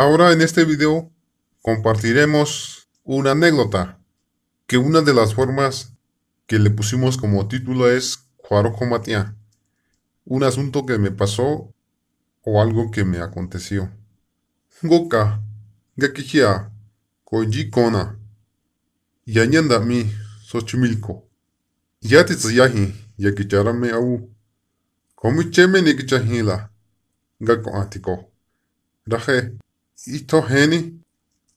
Ahora en este video compartiremos una anécdota que una de las formas que le pusimos como título es Cuarocomatía, un asunto que me pasó o algo que me aconteció. Goka, Gakikia, Koji Kona, mi Xochimilco, ya Yakicharame Au, Komicheme Kichahila, Gako Antiko, Raje. Ito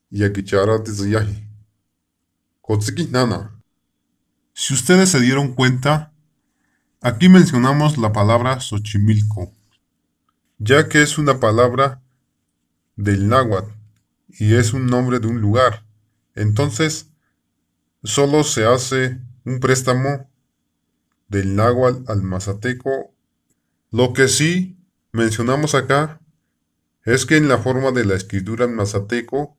y aquí de nana. Si ustedes se dieron cuenta, aquí mencionamos la palabra Xochimilco, ya que es una palabra del náhuatl y es un nombre de un lugar. Entonces, solo se hace un préstamo del náhuatl al mazateco. Lo que sí mencionamos acá es que en la forma de la escritura en mazateco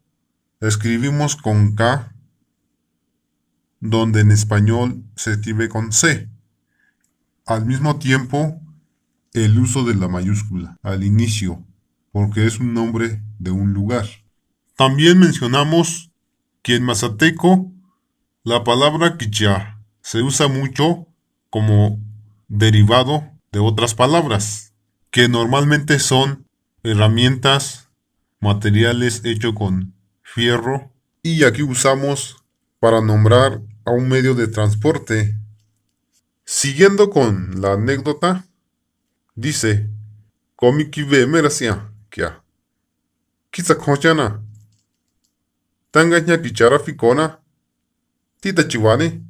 escribimos con K, donde en español se escribe con C. Al mismo tiempo, el uso de la mayúscula al inicio, porque es un nombre de un lugar. También mencionamos que en mazateco la palabra quichá se usa mucho como derivado de otras palabras, que normalmente son herramientas, materiales hecho con fierro. Y aquí usamos para nombrar a un medio de transporte. Siguiendo con la anécdota, dice, komiki ve merasya kya. Kisa kochana. kichara fikona. Tita chivane,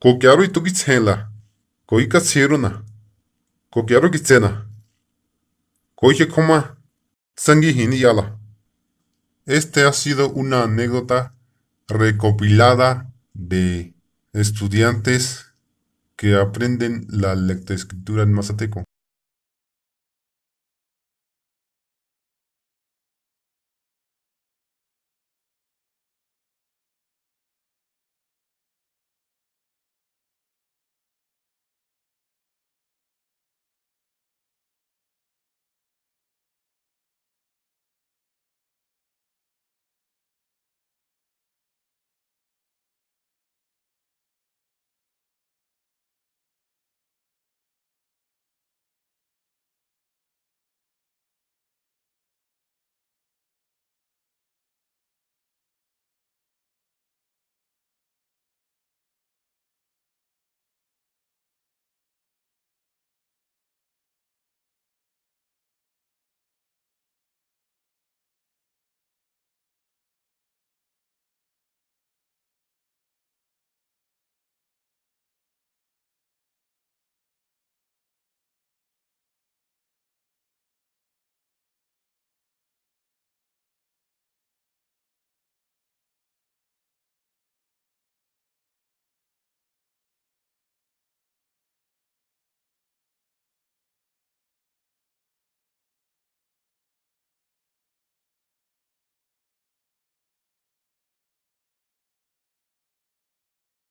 Kokiaru y tukitsela. Koika tsiruna. kitsena. Koike koma. Sanguijin y Ala. Este ha sido una anécdota recopilada de estudiantes que aprenden la lectoescritura en mazateco.